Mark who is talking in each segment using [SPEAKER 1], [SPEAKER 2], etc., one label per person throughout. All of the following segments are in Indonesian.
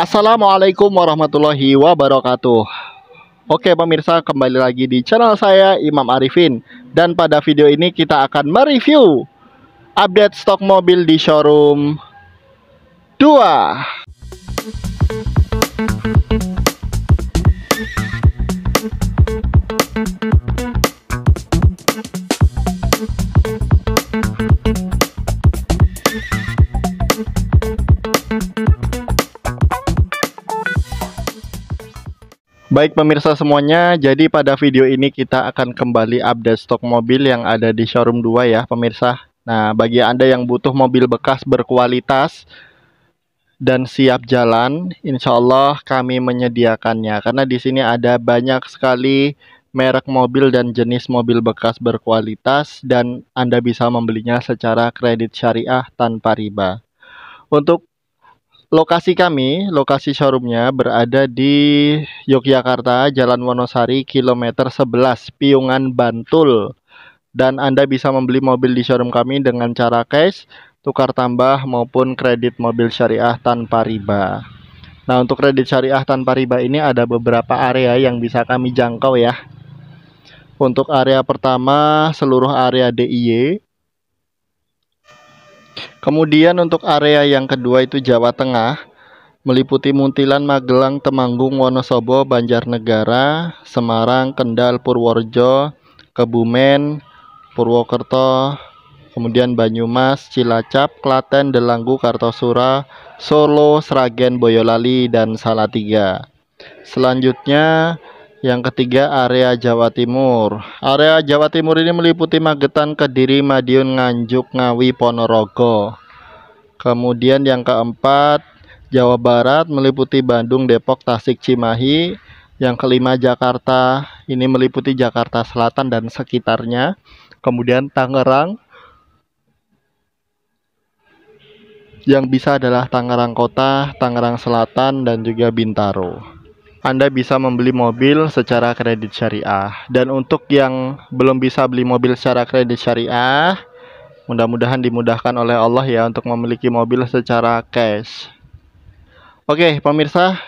[SPEAKER 1] Assalamualaikum warahmatullahi wabarakatuh Oke pemirsa kembali lagi di channel saya Imam Arifin Dan pada video ini kita akan mereview Update stok mobil di showroom 2 Baik pemirsa semuanya, jadi pada video ini kita akan kembali update stok mobil yang ada di showroom 2 ya pemirsa. Nah, bagi Anda yang butuh mobil bekas berkualitas dan siap jalan, insya Allah kami menyediakannya. Karena di sini ada banyak sekali merek mobil dan jenis mobil bekas berkualitas dan Anda bisa membelinya secara kredit syariah tanpa riba. Untuk Lokasi kami, lokasi showroomnya berada di Yogyakarta, Jalan Wonosari, kilometer 11, Piungan, Bantul. Dan Anda bisa membeli mobil di showroom kami dengan cara cash, tukar tambah maupun kredit mobil syariah tanpa riba. Nah, untuk kredit syariah tanpa riba ini ada beberapa area yang bisa kami jangkau ya. Untuk area pertama, seluruh area DIY, Kemudian untuk area yang kedua itu Jawa Tengah meliputi Muntilan, Magelang, Temanggung, Wonosobo, Banjarnegara, Semarang, Kendal, Purworejo, Kebumen, Purwokerto, kemudian Banyumas, Cilacap, Klaten, Delanggu, Kartosura, Solo, Sragen, Boyolali, dan Salatiga. Selanjutnya yang ketiga area Jawa Timur. Area Jawa Timur ini meliputi Magetan, Kediri, Madiun, Nganjuk, Ngawi, Ponorogo. Kemudian yang keempat Jawa Barat meliputi Bandung, Depok, Tasik, Cimahi. Yang kelima Jakarta ini meliputi Jakarta Selatan dan sekitarnya. Kemudian Tangerang. Yang bisa adalah Tangerang Kota, Tangerang Selatan dan juga Bintaro. Anda bisa membeli mobil secara kredit syariah. Dan untuk yang belum bisa beli mobil secara kredit syariah, mudah-mudahan dimudahkan oleh Allah ya untuk memiliki mobil secara cash. Oke, pemirsa,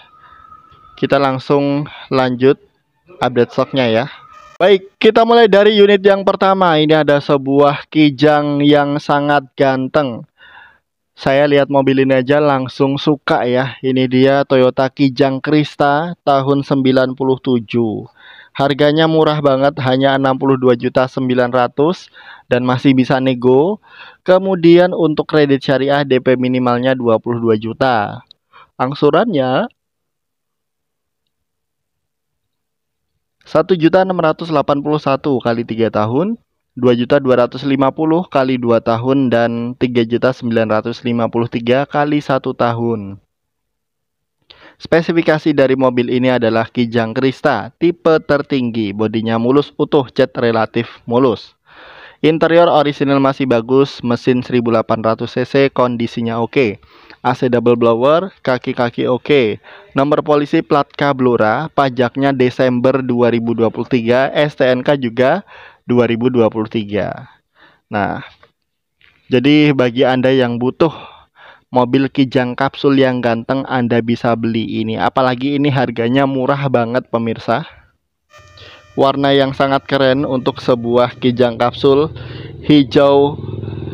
[SPEAKER 1] kita langsung lanjut update stoknya ya. Baik, kita mulai dari unit yang pertama. Ini ada sebuah kijang yang sangat ganteng. Saya lihat mobil ini aja langsung suka ya. Ini dia Toyota Kijang Krista tahun 97. Harganya murah banget, hanya 62.900 dan masih bisa nego. Kemudian untuk kredit syariah DP minimalnya 22 juta. Angsurannya 1.681 kali 3 tahun 2.250 kali 2 tahun dan 3.953 kali 1 tahun. Spesifikasi dari mobil ini adalah Kijang Krista, tipe tertinggi, bodinya mulus utuh, cat relatif mulus. Interior original masih bagus, mesin 1800 cc kondisinya oke. AC double blower, kaki-kaki oke. Okay. Nomor polisi plat K Blora, pajaknya Desember 2023, STNK juga 2023. Nah, jadi bagi Anda yang butuh mobil Kijang kapsul yang ganteng Anda bisa beli ini. Apalagi ini harganya murah banget pemirsa. Warna yang sangat keren untuk sebuah Kijang kapsul hijau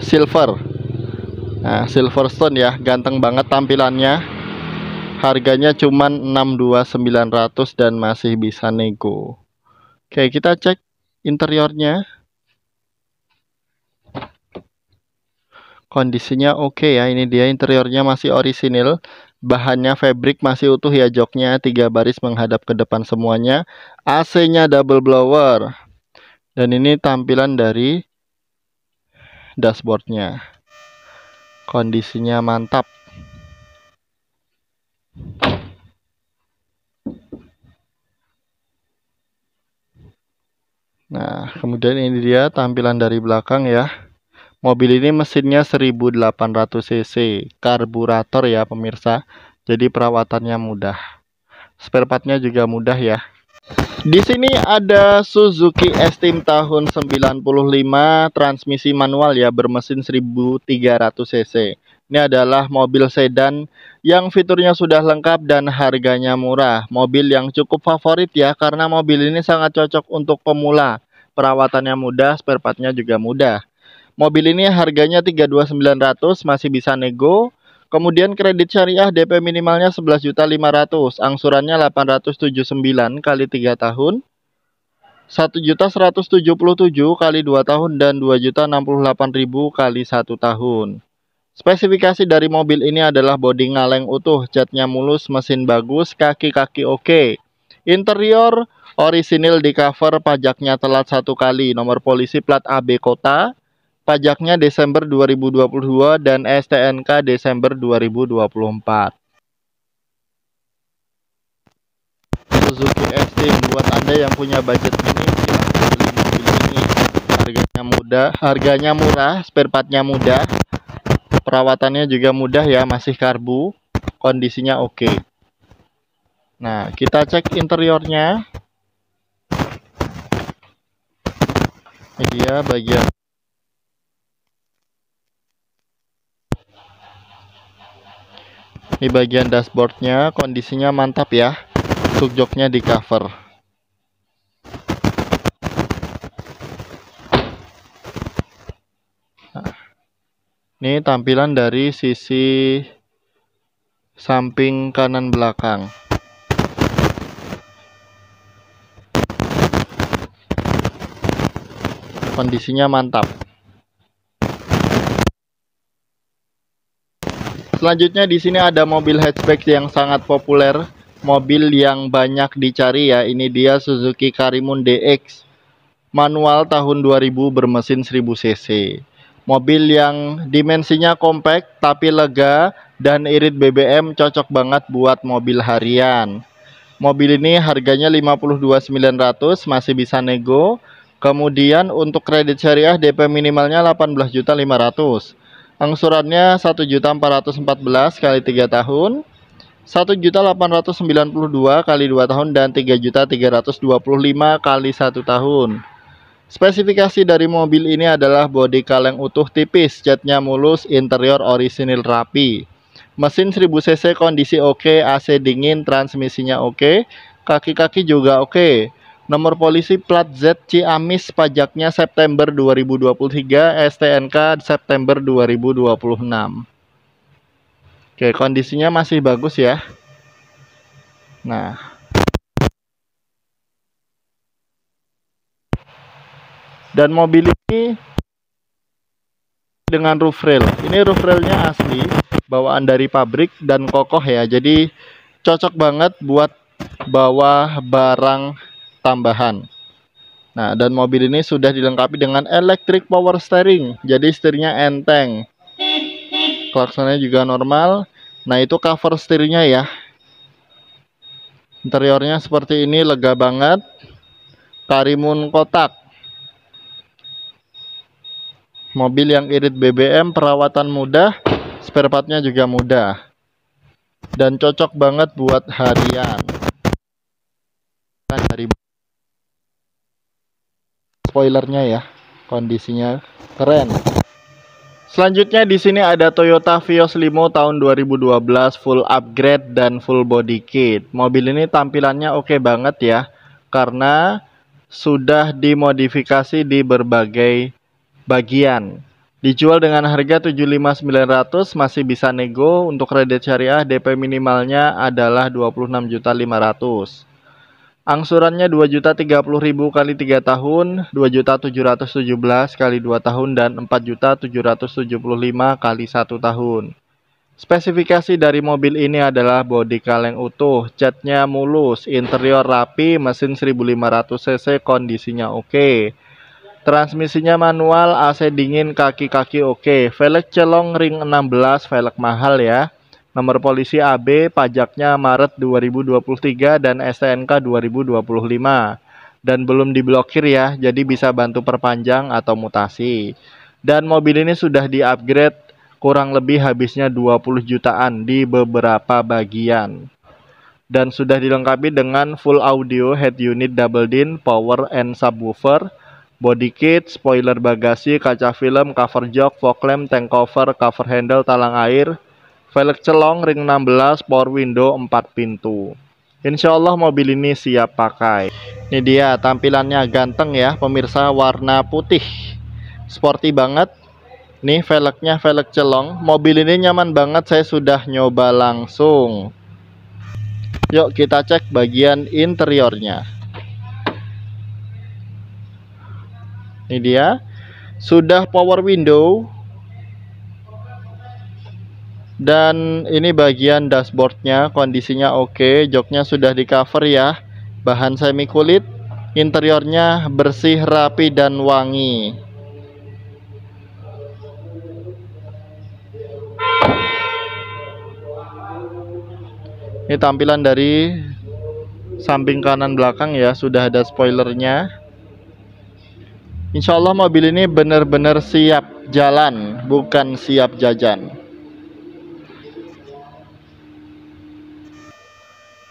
[SPEAKER 1] silver. Nah, Silverstone ya, ganteng banget tampilannya harganya cuma 62900 dan masih bisa nego. Oke, kita cek interiornya kondisinya oke okay ya ini dia interiornya masih orisinil bahannya fabric masih utuh ya joknya tiga baris menghadap ke depan semuanya AC nya double blower dan ini tampilan dari dashboardnya kondisinya mantap Nah, kemudian ini dia tampilan dari belakang ya. Mobil ini mesinnya 1800 cc, karburator ya pemirsa. Jadi perawatannya mudah. Spare partnya juga mudah ya. Di sini ada Suzuki Estim tahun 95 transmisi manual ya bermesin 1300 cc. Ini adalah mobil sedan yang fiturnya sudah lengkap dan harganya murah. Mobil yang cukup favorit ya karena mobil ini sangat cocok untuk pemula. Perawatannya mudah, spare partnya juga mudah. Mobil ini harganya 32900 masih bisa nego. Kemudian kredit syariah DP minimalnya 11.500, angsurannya 879 kali 3 tahun. 1.177 kali 2 tahun dan 2.068.000 kali 1 tahun. Spesifikasi dari mobil ini adalah bodi ngaleng utuh, catnya mulus, mesin bagus, kaki-kaki oke. okay. Interior orisinil di cover, pajaknya telat satu kali, nomor polisi plat AB Kota, pajaknya Desember 2022 dan STNK Desember 2024. Suzuki Extreme buat Anda yang punya budget minim silahkan beli mobil ini. Harganya mudah, harganya murah, spare partnya mudah, Perawatannya juga mudah ya, masih karbu, kondisinya oke. Okay. Nah, kita cek interiornya. Ini dia bagian Ini bagian dashboardnya, kondisinya mantap ya. Untuk joknya di cover. Ini tampilan dari sisi samping kanan belakang. Kondisinya mantap. Selanjutnya di sini ada mobil hatchback yang sangat populer, mobil yang banyak dicari ya. Ini dia Suzuki Karimun DX manual tahun 2000 bermesin 1000 cc. Mobil yang dimensinya compact tapi lega dan irit BBM cocok banget buat mobil harian. Mobil ini harganya 52.900 masih bisa nego. Kemudian untuk kredit syariah DP minimalnya 18.500. Angsurannya 1.414 kali 3 tahun. 1.892 kali 2 tahun dan 3.325 kali 1 tahun. Spesifikasi dari mobil ini adalah bodi kaleng utuh tipis, catnya mulus, interior orisinil rapi. Mesin 1000cc kondisi oke, AC dingin, transmisinya oke, kaki-kaki juga oke. Nomor polisi plat Z Amis pajaknya September 2023, STNK September 2026. Oke, kondisinya masih bagus ya. Nah, dan mobil ini dengan roof rail ini roof railnya asli bawaan dari pabrik dan kokoh ya jadi cocok banget buat bawa barang tambahan Nah, dan mobil ini sudah dilengkapi dengan electric power steering, jadi setirnya enteng. Klaksonnya juga normal. Nah, itu cover setirnya ya. Interiornya seperti ini, lega banget. Karimun kotak. Mobil yang irit BBM, perawatan mudah, spare partnya juga mudah. Dan cocok banget buat harian. Kan dari spoilernya ya, kondisinya keren. Selanjutnya di sini ada Toyota Vios Limo tahun 2012 full upgrade dan full body kit. Mobil ini tampilannya oke okay banget ya karena sudah dimodifikasi di berbagai bagian. Dijual dengan harga 75900 masih bisa nego untuk kredit syariah DP minimalnya adalah 26.500. Angsurannya 2.030.000 kali 3 tahun, 2.717 kali 2 tahun dan 4.775 kali 1 tahun. Spesifikasi dari mobil ini adalah bodi kaleng utuh, catnya mulus, interior rapi, mesin 1500 cc kondisinya oke. Okay. Transmisinya manual, AC dingin, kaki-kaki oke. Okay. Velg celong ring 16, velg mahal ya. Nomor polisi AB, pajaknya Maret 2023 dan STNK 2025. Dan belum diblokir ya, jadi bisa bantu perpanjang atau mutasi. Dan mobil ini sudah diupgrade kurang lebih habisnya 20 jutaan di beberapa bagian. Dan sudah dilengkapi dengan full audio head unit double din, power and subwoofer, body kit, spoiler bagasi, kaca film, cover jok, fog lamp, tank cover, cover handle, talang air, velg celong, ring 16, power window 4 pintu. Insya Allah mobil ini siap pakai. Ini dia tampilannya ganteng ya pemirsa warna putih. Sporty banget. Nih velgnya velg celong. Mobil ini nyaman banget saya sudah nyoba langsung. Yuk kita cek bagian interiornya. ini dia sudah power window dan ini bagian dashboardnya kondisinya oke joknya sudah di cover ya bahan semi kulit interiornya bersih rapi dan wangi ini tampilan dari samping kanan belakang ya sudah ada spoilernya Insya Allah mobil ini benar-benar siap jalan, bukan siap jajan.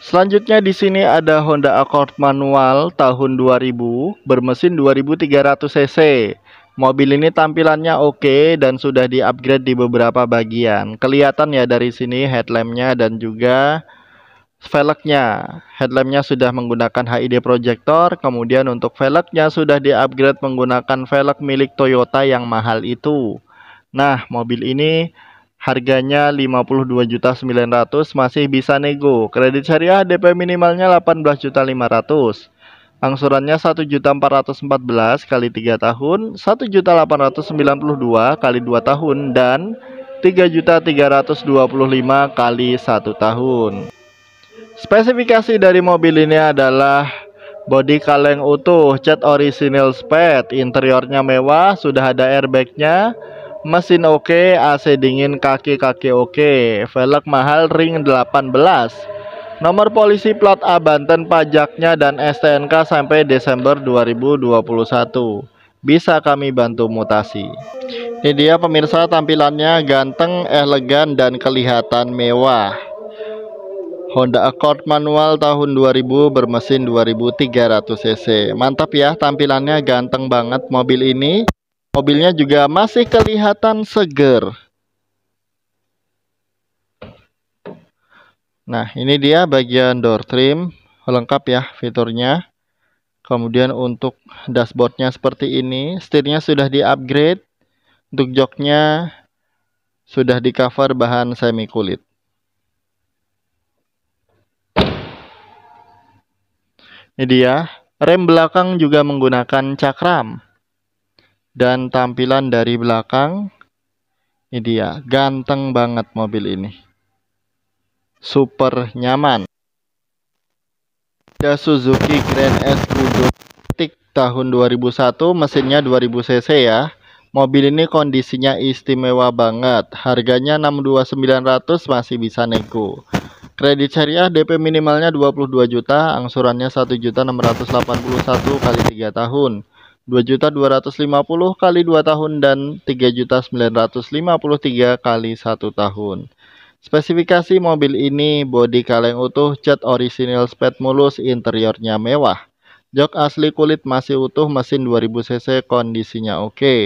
[SPEAKER 1] Selanjutnya di sini ada Honda Accord manual tahun 2000 bermesin 2300 cc. Mobil ini tampilannya oke dan sudah di-upgrade di beberapa bagian. Kelihatan ya dari sini headlampnya dan juga velgnya. Headlampnya sudah menggunakan HID projector, kemudian untuk velgnya sudah di-upgrade menggunakan velg milik Toyota yang mahal itu. Nah, mobil ini harganya 52.900 masih bisa nego. Kredit syariah DP minimalnya 18.500. Angsurannya 1.414 kali 3 tahun, 1.892 kali 2 tahun dan 3.325 kali 1 tahun. Spesifikasi dari mobil ini adalah bodi kaleng utuh, cat orisinal spade, interiornya mewah, sudah ada airbagnya, mesin oke, okay, AC dingin, kaki-kaki oke, okay, velg mahal ring 18. Nomor polisi plat A Banten pajaknya dan STNK sampai Desember 2021. Bisa kami bantu mutasi. Ini dia pemirsa tampilannya ganteng, elegan dan kelihatan mewah. Honda Accord manual tahun 2000 bermesin 2300 cc. Mantap ya tampilannya ganteng banget mobil ini. Mobilnya juga masih kelihatan seger. Nah, ini dia bagian door trim lengkap ya fiturnya. Kemudian untuk dashboardnya seperti ini, setirnya sudah di-upgrade, untuk joknya sudah di cover bahan semi kulit. Ini dia. Rem belakang juga menggunakan cakram. Dan tampilan dari belakang. Ini dia. Ganteng banget mobil ini. Super nyaman. Ada Suzuki Grand S Kudo tahun 2001, mesinnya 2000 cc ya. Mobil ini kondisinya istimewa banget. Harganya 62900 masih bisa nego. Kredit syariah DP minimalnya 22 juta, angsurannya 1 juta 681 kali 3 tahun, 2 juta 250 kali 2 tahun dan 3 juta 953 kali 1 tahun. Spesifikasi mobil ini bodi kaleng utuh, cat orisinil spet mulus, interiornya mewah. Jok asli kulit masih utuh, mesin 2000 cc kondisinya oke. Okay.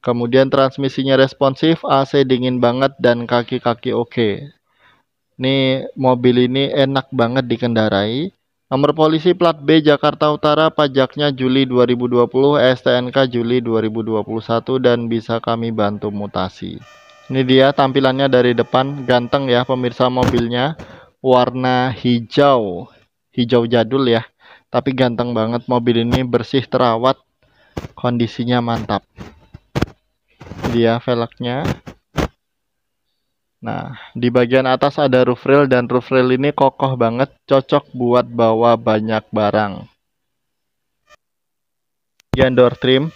[SPEAKER 1] Kemudian transmisinya responsif, AC dingin banget dan kaki-kaki oke. okay ini mobil ini enak banget dikendarai. Nomor polisi plat B Jakarta Utara, pajaknya Juli 2020, STNK Juli 2021 dan bisa kami bantu mutasi. Ini dia tampilannya dari depan, ganteng ya pemirsa mobilnya. Warna hijau, hijau jadul ya. Tapi ganteng banget mobil ini bersih terawat, kondisinya mantap. Dia velgnya Nah, di bagian atas ada roof rail dan roof rail ini kokoh banget, cocok buat bawa banyak barang. Bagian door trim.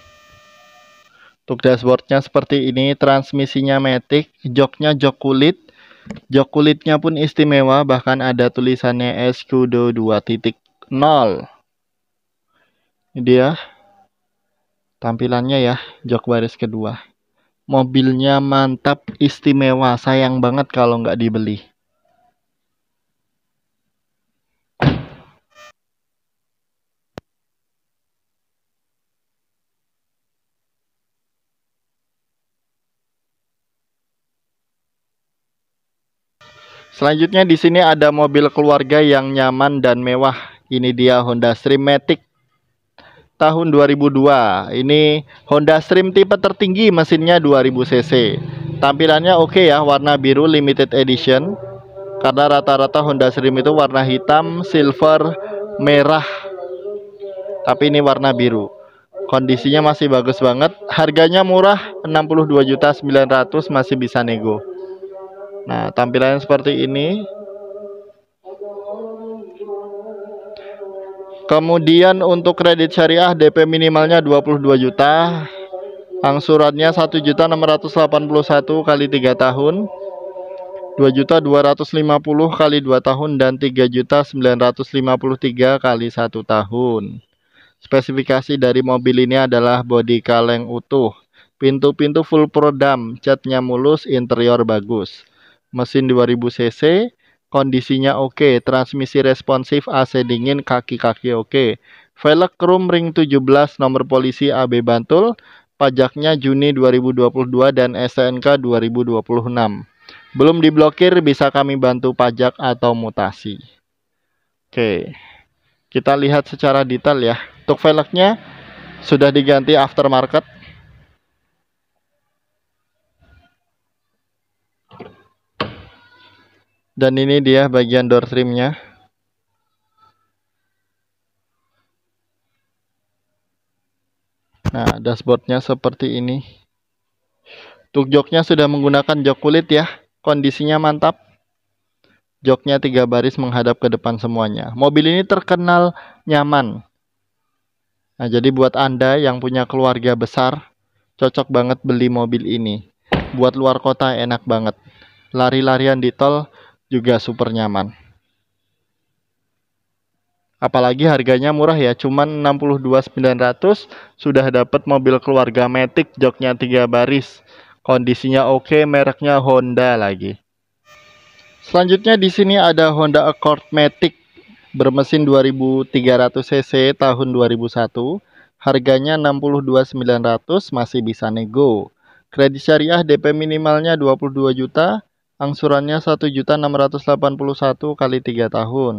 [SPEAKER 1] Untuk dashboardnya seperti ini, transmisinya matic, joknya jok kulit, jok kulitnya pun istimewa, bahkan ada tulisannya Escudo 2.0. Ini dia tampilannya ya, jok baris kedua. Mobilnya mantap, istimewa. Sayang banget kalau nggak dibeli. Selanjutnya di sini ada mobil keluarga yang nyaman dan mewah. Ini dia Honda Stream tahun 2002. Ini Honda Stream tipe tertinggi mesinnya 2000 cc. Tampilannya oke okay ya, warna biru limited edition. Karena rata-rata Honda Stream itu warna hitam, silver, merah. Tapi ini warna biru. Kondisinya masih bagus banget. Harganya murah, 62.900 masih bisa nego. Nah, tampilannya seperti ini. Kemudian untuk kredit syariah DP minimalnya 22 juta. Angsurannya 1.681 kali 3 tahun. 2.250 kali 2 tahun dan 3.953 kali 1 tahun. Spesifikasi dari mobil ini adalah bodi kaleng utuh, pintu-pintu full prodam, catnya mulus, interior bagus. Mesin 2000 cc, kondisinya oke, okay. transmisi responsif, AC dingin, kaki-kaki oke. Okay. Velg chrome ring 17 nomor polisi AB Bantul, pajaknya Juni 2022 dan SNK 2026. Belum diblokir bisa kami bantu pajak atau mutasi. Oke. Okay. Kita lihat secara detail ya. Untuk velgnya sudah diganti aftermarket dan ini dia bagian door trimnya nah dashboardnya seperti ini untuk joknya sudah menggunakan jok kulit ya kondisinya mantap joknya tiga baris menghadap ke depan semuanya mobil ini terkenal nyaman nah jadi buat anda yang punya keluarga besar cocok banget beli mobil ini buat luar kota enak banget lari-larian di tol juga super nyaman. Apalagi harganya murah ya, cuman 62.900 sudah dapat mobil keluarga Matic joknya 3 baris. Kondisinya oke, mereknya Honda lagi. Selanjutnya di sini ada Honda Accord Matic bermesin 2300 cc tahun 2001. Harganya 62.900 masih bisa nego. Kredit syariah DP minimalnya 22 juta, angsurannya 1.681 kali 3 tahun.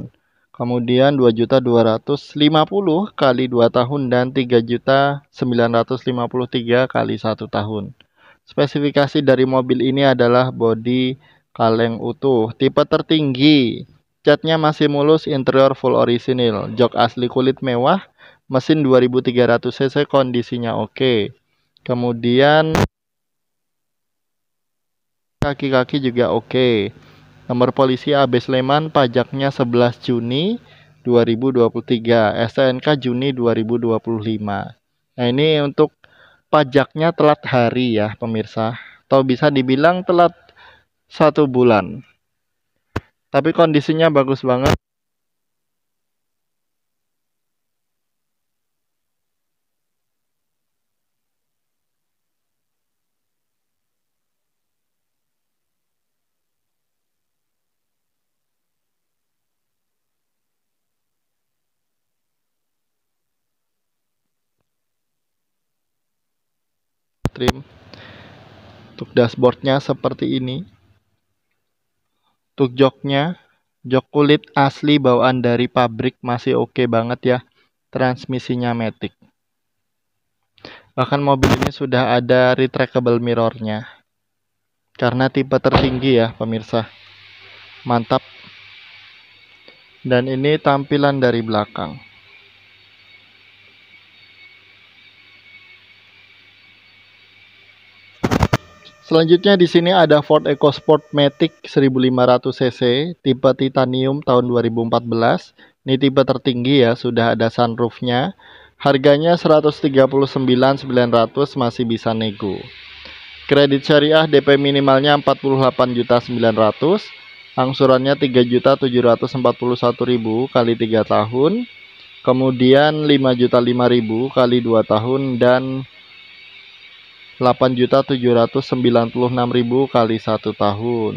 [SPEAKER 1] Kemudian 2.250 kali 2 tahun dan 3.953 kali 1 tahun. Spesifikasi dari mobil ini adalah bodi kaleng utuh, tipe tertinggi. Catnya masih mulus, interior full original, jok asli kulit mewah, mesin 2300 cc kondisinya oke. Kemudian kaki-kaki juga oke. Okay. Nomor polisi AB Sleman pajaknya 11 Juni 2023, STNK Juni 2025. Nah, ini untuk pajaknya telat hari ya, pemirsa. Atau bisa dibilang telat satu bulan. Tapi kondisinya bagus banget. trim untuk dashboardnya seperti ini untuk joknya jok kulit asli bawaan dari pabrik masih oke okay banget ya transmisinya matic bahkan mobil ini sudah ada retractable mirrornya karena tipe tertinggi ya pemirsa mantap dan ini tampilan dari belakang Selanjutnya di sini ada Ford EcoSport Matic 1500 cc tipe titanium tahun 2014. Ini tipe tertinggi ya, sudah ada sunroofnya. Harganya 139.900 masih bisa nego. Kredit syariah DP minimalnya 48.900, angsurannya 3.741.000 kali 3 tahun, kemudian 5.005.000 kali 2 tahun dan 8.796.000 kali 1 tahun.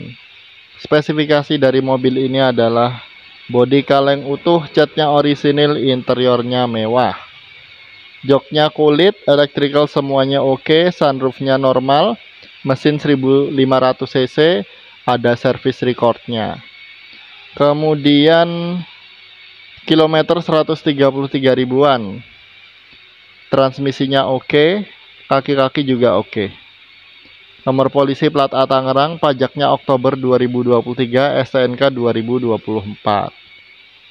[SPEAKER 1] Spesifikasi dari mobil ini adalah bodi kaleng utuh, catnya orisinil, interiornya mewah. Joknya kulit, elektrikal semuanya oke, sunroofnya normal, mesin 1500 cc, ada service recordnya. Kemudian kilometer 133 ribuan. Transmisinya oke, kaki-kaki juga oke. Okay. Nomor polisi plat A Tangerang, pajaknya Oktober 2023, STNK 2024.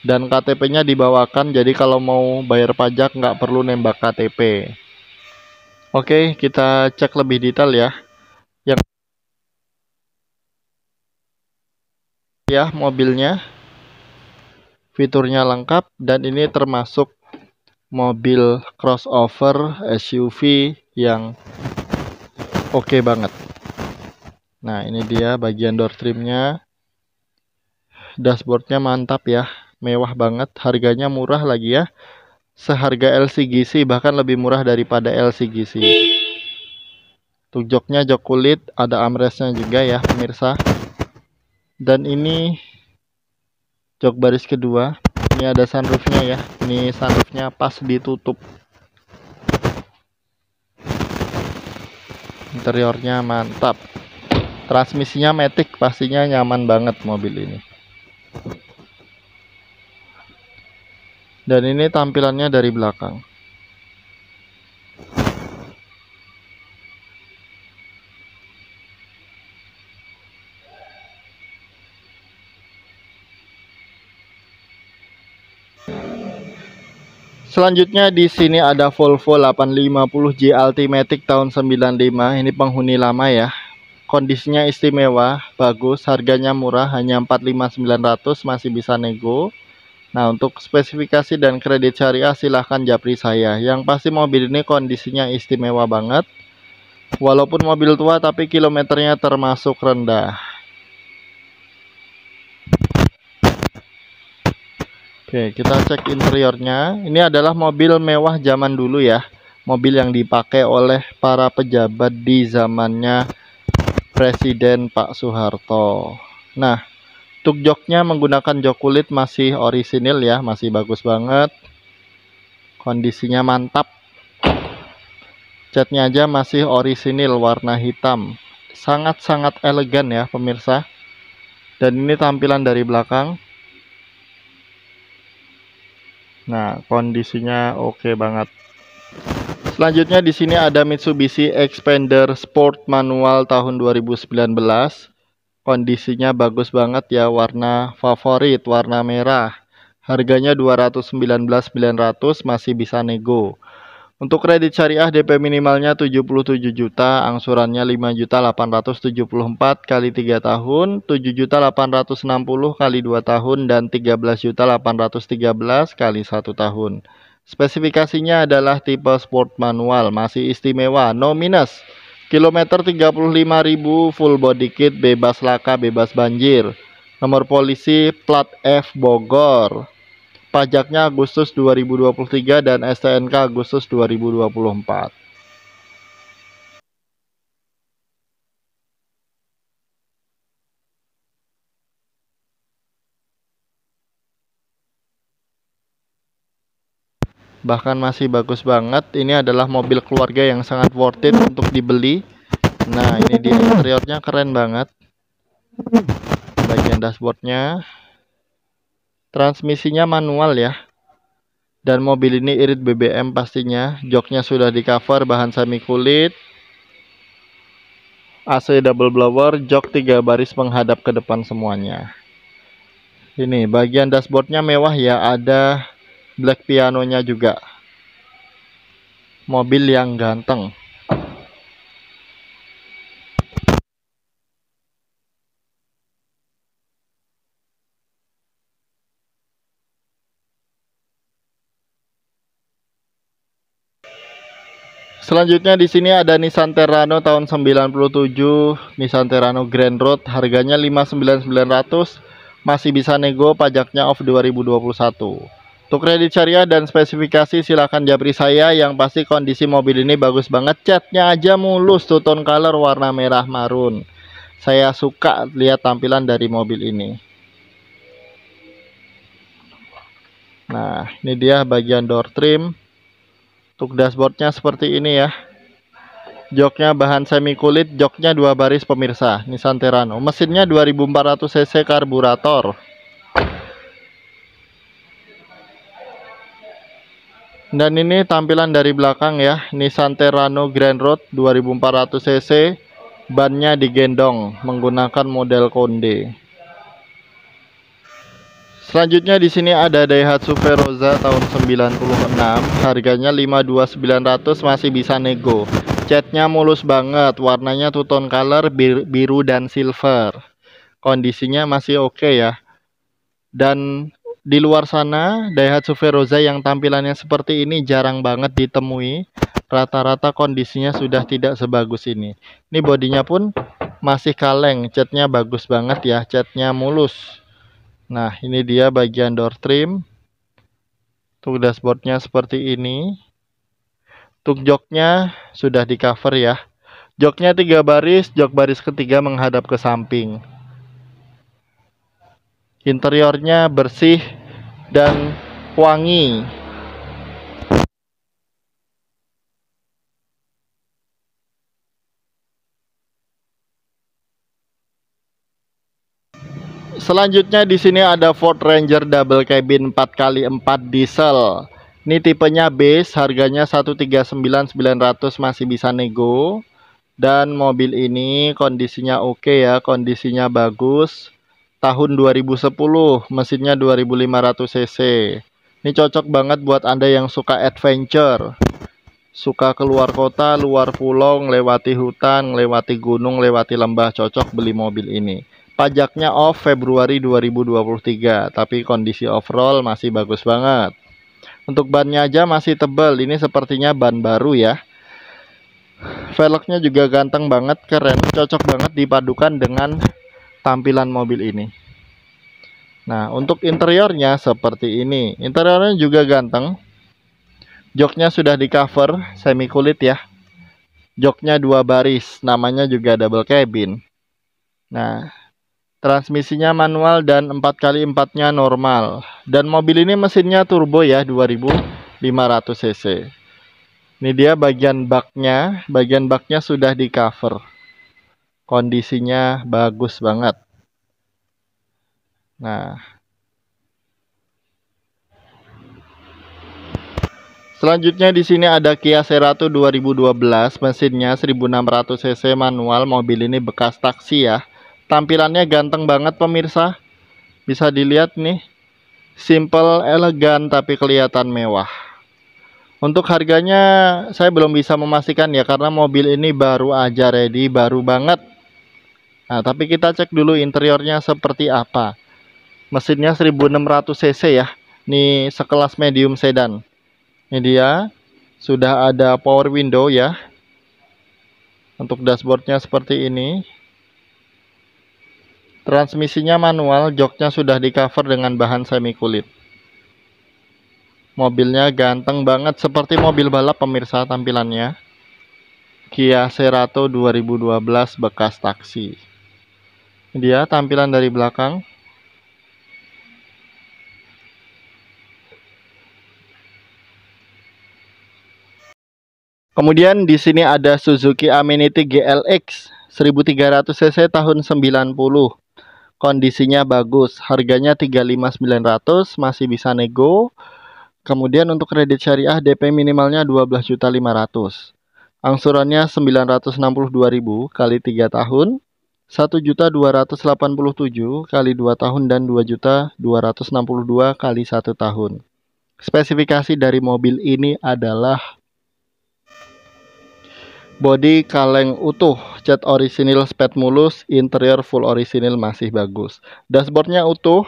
[SPEAKER 1] Dan KTP-nya dibawakan, jadi kalau mau bayar pajak nggak perlu nembak KTP. Oke, okay, kita cek lebih detail ya. Yang ya mobilnya, fiturnya lengkap dan ini termasuk mobil crossover, SUV, yang oke okay banget. Nah, ini dia bagian door trimnya. Dashboardnya mantap ya, mewah banget. Harganya murah lagi ya. Seharga LCGC, bahkan lebih murah daripada LCGC. Tuh joknya jok kulit, ada armrestnya juga ya pemirsa. Dan ini jok baris kedua. Ini ada sunroofnya ya. Ini sunroofnya pas ditutup. interiornya mantap transmisinya matic pastinya nyaman banget mobil ini dan ini tampilannya dari belakang Selanjutnya di sini ada Volvo 850J Ultimatic tahun 95. Ini penghuni lama ya. Kondisinya istimewa, bagus, harganya murah hanya 45900 masih bisa nego. Nah, untuk spesifikasi dan kredit syariah silahkan japri saya. Yang pasti mobil ini kondisinya istimewa banget. Walaupun mobil tua tapi kilometernya termasuk rendah. Oke, kita cek interiornya. Ini adalah mobil mewah zaman dulu ya. Mobil yang dipakai oleh para pejabat di zamannya Presiden Pak Soeharto. Nah, tuk joknya menggunakan jok kulit masih orisinil ya, masih bagus banget. Kondisinya mantap. Catnya aja masih orisinil warna hitam. Sangat-sangat elegan ya pemirsa. Dan ini tampilan dari belakang. Nah, kondisinya oke okay banget. Selanjutnya di sini ada Mitsubishi Expander Sport manual tahun 2019. Kondisinya bagus banget ya, warna favorit, warna merah. Harganya 219.900 masih bisa nego. Untuk kredit syariah DP minimalnya 77 juta, angsurannya 5.874 kali 3 tahun, 7.860 kali 2 tahun dan 13.813 kali 1 tahun. Spesifikasinya adalah tipe sport manual, masih istimewa, no minus. Kilometer 35.000 full body kit bebas laka, bebas banjir. Nomor polisi plat F Bogor pajaknya Agustus 2023 dan STNK Agustus 2024. bahkan masih bagus banget ini adalah mobil keluarga yang sangat worth it untuk dibeli nah ini dia interiornya keren banget bagian dashboardnya Transmisinya manual ya. Dan mobil ini irit BBM pastinya. Joknya sudah di cover bahan semi kulit. AC double blower, jok tiga baris menghadap ke depan semuanya. Ini bagian dashboardnya mewah ya, ada black pianonya juga. Mobil yang ganteng. Selanjutnya di sini ada Nissan Terrano tahun 97, Nissan Terrano Grand Road, harganya 59900, masih bisa nego pajaknya off 2021. Untuk kredit syariah dan spesifikasi silahkan japri saya yang pasti kondisi mobil ini bagus banget catnya aja mulus two color warna merah marun saya suka lihat tampilan dari mobil ini nah ini dia bagian door trim untuk dashboardnya seperti ini ya. Joknya bahan semi kulit, joknya dua baris pemirsa, Nissan Terano. Mesinnya 2400 cc karburator. Dan ini tampilan dari belakang ya, Nissan Terano Grand Road 2400 cc, bannya digendong menggunakan model konde. Selanjutnya di sini ada Daihatsu Feroza tahun 96, harganya 52900 masih bisa nego. Catnya mulus banget, warnanya two tone color bir biru dan silver. Kondisinya masih oke okay ya. Dan di luar sana Daihatsu Feroza yang tampilannya seperti ini jarang banget ditemui. Rata-rata kondisinya sudah tidak sebagus ini. Ini bodinya pun masih kaleng, catnya bagus banget ya, catnya mulus Nah, ini dia bagian door trim. Untuk dashboardnya seperti ini. Untuk joknya sudah di cover ya. Joknya tiga baris, jok baris ketiga menghadap ke samping. Interiornya bersih dan wangi. selanjutnya di sini ada Ford Ranger double cabin 4x4 diesel. Ini tipenya base, harganya 139.900 masih bisa nego. Dan mobil ini kondisinya oke okay ya, kondisinya bagus. Tahun 2010, mesinnya 2500 cc. Ini cocok banget buat Anda yang suka adventure. Suka keluar kota, luar pulau, lewati hutan, lewati gunung, lewati lembah, cocok beli mobil ini pajaknya off Februari 2023, tapi kondisi overall masih bagus banget. Untuk bannya aja masih tebal, ini sepertinya ban baru ya. Velgnya juga ganteng banget, keren, cocok banget dipadukan dengan tampilan mobil ini. Nah, untuk interiornya seperti ini. Interiornya juga ganteng. Joknya sudah di cover, semi kulit ya. Joknya dua baris, namanya juga double cabin. Nah, Transmisinya manual dan 4x4-nya normal. Dan mobil ini mesinnya turbo ya 2500 cc. Ini dia bagian baknya, bagian baknya sudah di cover. Kondisinya bagus banget. Nah, Selanjutnya di sini ada Kia Cerato 2012, mesinnya 1600 cc manual, mobil ini bekas taksi ya. Tampilannya ganteng banget pemirsa. Bisa dilihat nih. Simple, elegan, tapi kelihatan mewah. Untuk harganya saya belum bisa memastikan ya karena mobil ini baru aja ready, baru banget. Nah, tapi kita cek dulu interiornya seperti apa. Mesinnya 1600 cc ya. Ini sekelas medium sedan. Ini dia. Sudah ada power window ya. Untuk dashboardnya seperti ini. Transmisinya manual, joknya sudah di cover dengan bahan semi kulit. Mobilnya ganteng banget seperti mobil balap pemirsa tampilannya. Kia Cerato 2012 bekas taksi. Dia tampilan dari belakang. Kemudian di sini ada Suzuki Amenity GLX 1300 cc tahun 90 kondisinya bagus, harganya 35900 masih bisa nego. Kemudian untuk kredit syariah DP minimalnya 12.500. Angsurannya 962.000 kali 3 tahun. 1.287 kali 2 tahun dan 2.262 kali 1 tahun. Spesifikasi dari mobil ini adalah Body kaleng utuh, cat orisinil spet mulus, interior full orisinil masih bagus. Dashboardnya utuh,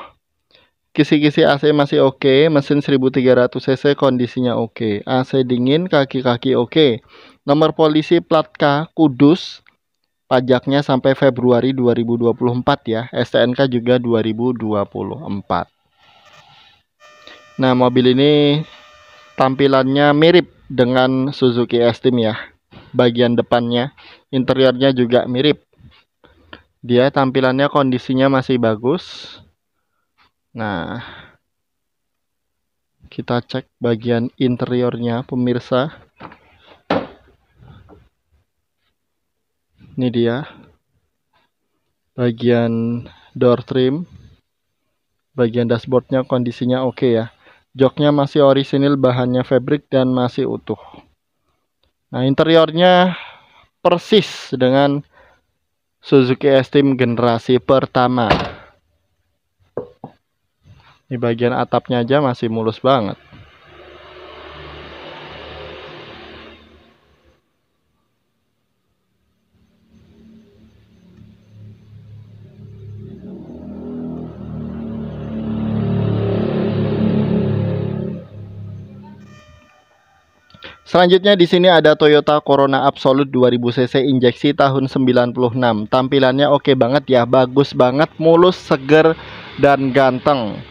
[SPEAKER 1] kisi-kisi AC masih oke, okay, mesin 1300 cc kondisinya oke, okay. AC dingin, kaki-kaki oke. Okay. Nomor polisi plat K Kudus, pajaknya sampai Februari 2024 ya, STNK juga 2024. Nah, mobil ini tampilannya mirip dengan Suzuki Estim ya bagian depannya. Interiornya juga mirip. Dia tampilannya kondisinya masih bagus. Nah, kita cek bagian interiornya pemirsa. Ini dia. Bagian door trim. Bagian dashboardnya kondisinya oke okay ya. Joknya masih orisinil, bahannya fabric dan masih utuh. Nah, interiornya persis dengan Suzuki Esteem generasi pertama. Di bagian atapnya aja masih mulus banget. Selanjutnya di sini ada Toyota Corona Absolute 2000cc injeksi tahun 96. Tampilannya oke okay banget ya, bagus banget, mulus, seger, dan ganteng.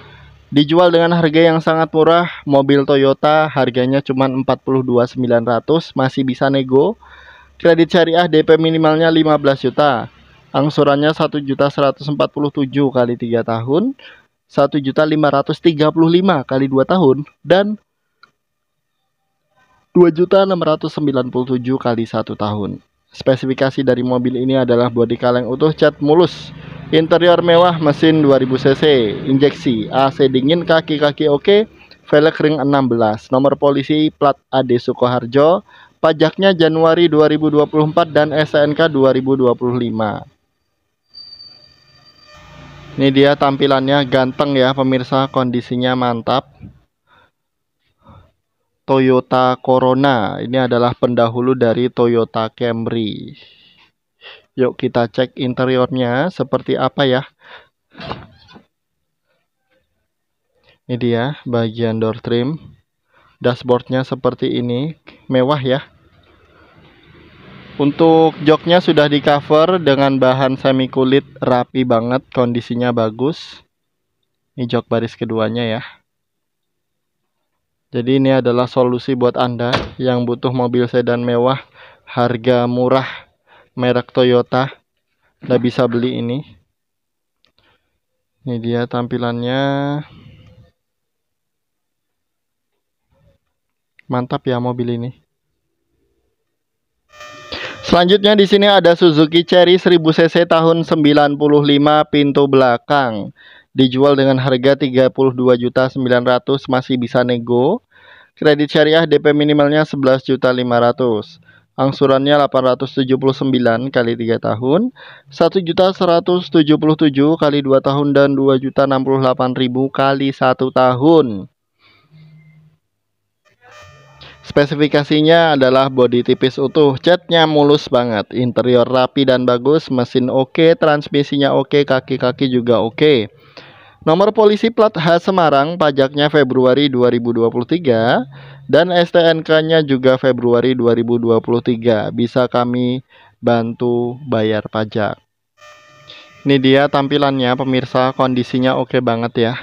[SPEAKER 1] Dijual dengan harga yang sangat murah, mobil Toyota harganya cuma 42.900, masih bisa nego. Kredit syariah DP minimalnya 15 juta. Angsurannya 1.147 kali 3 tahun, 1.535 kali 2 tahun, dan 2.697 kali 1 tahun. Spesifikasi dari mobil ini adalah bodi kaleng utuh cat mulus, interior mewah mesin 2000cc, injeksi, AC dingin, kaki-kaki oke, velg ring 16, nomor polisi plat AD Sukoharjo, pajaknya Januari 2024 dan SNK 2025. Ini dia tampilannya ganteng ya pemirsa, kondisinya mantap. Toyota Corona. Ini adalah pendahulu dari Toyota Camry. Yuk kita cek interiornya seperti apa ya. Ini dia bagian door trim. Dashboardnya seperti ini, mewah ya. Untuk joknya sudah di cover dengan bahan semi kulit rapi banget, kondisinya bagus. Ini jok baris keduanya ya. Jadi ini adalah solusi buat Anda yang butuh mobil sedan mewah, harga murah, merek Toyota. Anda bisa beli ini. Ini dia tampilannya. Mantap ya mobil ini. Selanjutnya di sini ada Suzuki Cherry 1000cc tahun 95 pintu belakang dijual dengan harga 32.900 masih bisa nego. Kredit syariah DP minimalnya 11.500. Angsurannya 879 kali 3 tahun, 1.177 kali 2 tahun dan 2.068.000 kali 1 tahun. Spesifikasinya adalah bodi tipis utuh, catnya mulus banget, interior rapi dan bagus, mesin oke, okay, transmisinya oke, okay, kaki-kaki juga oke. Okay. Nomor polisi plat H Semarang pajaknya Februari 2023 dan STNK-nya juga Februari 2023. Bisa kami bantu bayar pajak. Ini dia tampilannya pemirsa, kondisinya oke banget ya.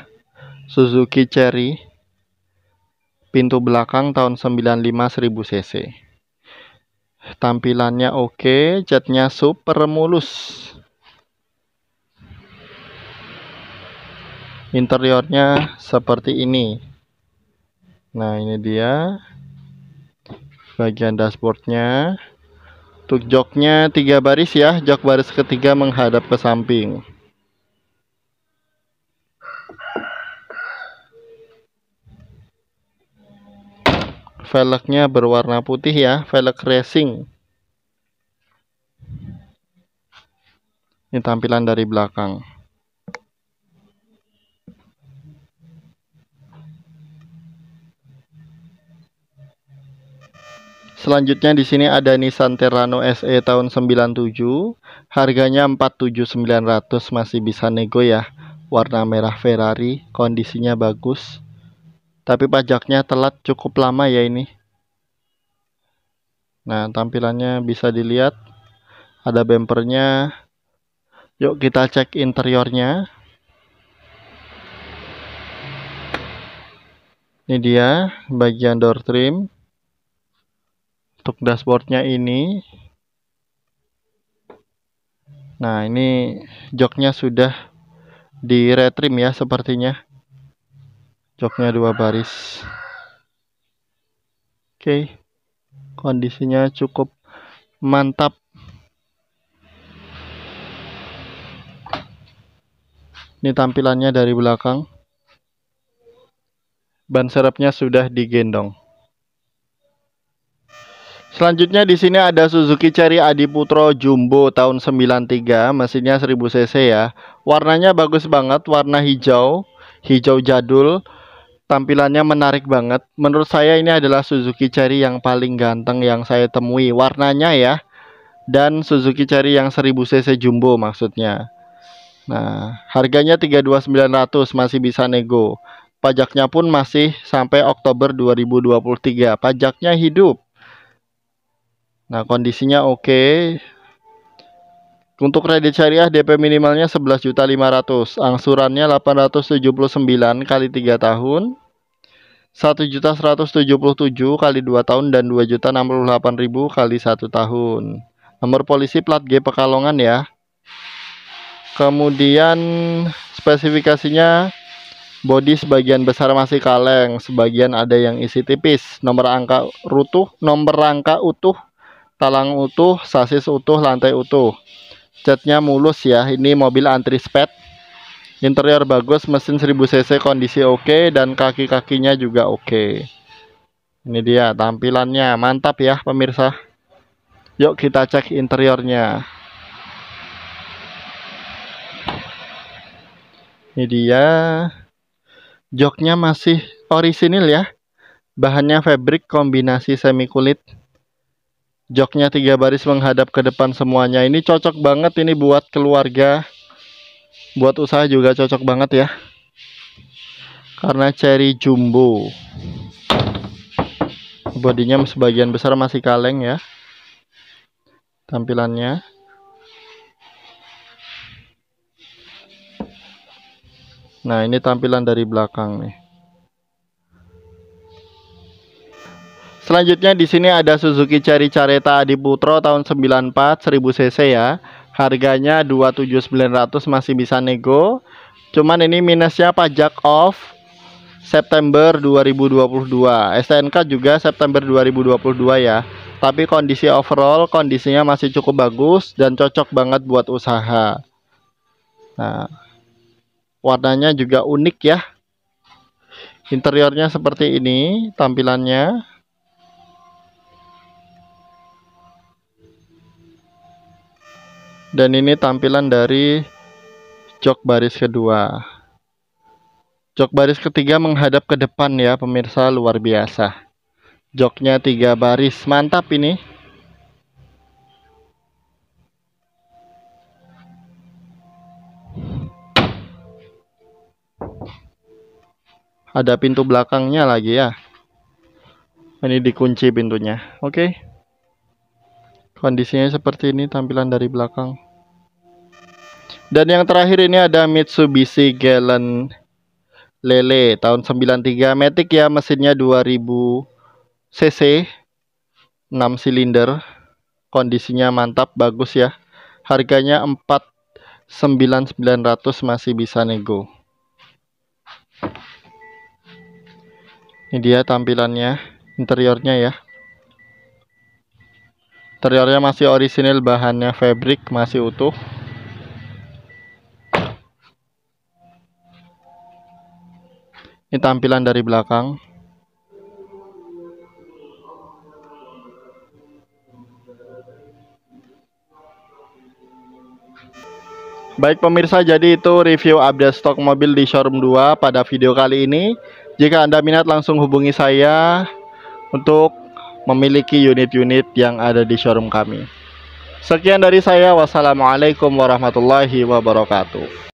[SPEAKER 1] Suzuki Cherry pintu belakang tahun 95 1000 cc. Tampilannya oke, catnya super mulus. interiornya seperti ini nah ini dia bagian dashboardnya untuk joknya tiga baris ya jok baris ketiga menghadap ke samping velgnya berwarna putih ya, velg racing. Ini tampilan dari belakang. Selanjutnya di sini ada Nissan Terrano SE tahun 97. Harganya 47900 masih bisa nego ya. Warna merah Ferrari, kondisinya bagus. Tapi pajaknya telat cukup lama ya ini. Nah, tampilannya bisa dilihat. Ada bempernya. Yuk kita cek interiornya. Ini dia bagian door trim untuk dashboardnya ini nah ini joknya sudah di retrim ya sepertinya joknya dua baris oke kondisinya cukup mantap ini tampilannya dari belakang ban serepnya sudah digendong Selanjutnya di sini ada Suzuki Cherry Adiputro Jumbo tahun 93, mesinnya 1000 cc ya. Warnanya bagus banget, warna hijau, hijau jadul. Tampilannya menarik banget. Menurut saya ini adalah Suzuki Cherry yang paling ganteng yang saya temui. Warnanya ya. Dan Suzuki Cherry yang 1000 cc jumbo maksudnya. Nah, harganya 32900 masih bisa nego. Pajaknya pun masih sampai Oktober 2023. Pajaknya hidup. Nah, kondisinya oke. Okay. Untuk kredit syariah DP minimalnya 11.500, angsurannya 879 kali 3 tahun. 1.177 kali 2 tahun dan 2.068.000 kali 1 tahun. Nomor polisi plat G Pekalongan ya. Kemudian spesifikasinya bodi sebagian besar masih kaleng, sebagian ada yang isi tipis, nomor angka rutuh, nomor rangka utuh talang utuh, sasis utuh, lantai utuh. Catnya mulus ya, ini mobil antri sped. Interior bagus, mesin 1000 cc kondisi oke okay, dan kaki-kakinya juga oke. Okay. Ini dia tampilannya, mantap ya pemirsa. Yuk kita cek interiornya. Ini dia. Joknya masih orisinil ya. Bahannya fabric kombinasi semi kulit joknya tiga baris menghadap ke depan semuanya ini cocok banget ini buat keluarga buat usaha juga cocok banget ya karena cherry jumbo bodinya sebagian besar masih kaleng ya tampilannya nah ini tampilan dari belakang nih Selanjutnya di sini ada Suzuki Cherry Carreta Putro tahun 94 1000 cc ya. Harganya 27900 masih bisa nego. Cuman ini minusnya pajak off September 2022. STNK juga September 2022 ya. Tapi kondisi overall kondisinya masih cukup bagus dan cocok banget buat usaha. Nah, warnanya juga unik ya. Interiornya seperti ini tampilannya. dan ini tampilan dari jok baris kedua jok baris ketiga menghadap ke depan ya pemirsa luar biasa joknya tiga baris mantap ini ada pintu belakangnya lagi ya ini dikunci pintunya oke okay. Kondisinya seperti ini tampilan dari belakang. Dan yang terakhir ini ada Mitsubishi Galen Lele tahun 93 Matic ya mesinnya 2000 cc 6 silinder kondisinya mantap bagus ya harganya 49900 masih bisa nego ini dia tampilannya interiornya ya interiornya masih orisinil bahannya fabric masih utuh ini tampilan dari belakang Baik pemirsa, jadi itu review update stok mobil di showroom 2 pada video kali ini. Jika Anda minat langsung hubungi saya untuk memiliki unit-unit yang ada di showroom kami. Sekian dari saya. Wassalamualaikum warahmatullahi wabarakatuh.